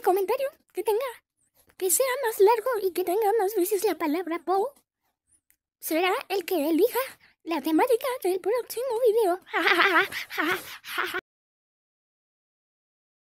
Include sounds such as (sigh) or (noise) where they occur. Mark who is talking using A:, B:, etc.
A: comentario que tenga, que sea más largo y que tenga más veces la palabra bo será el que elija la temática del próximo video.
B: (laughs)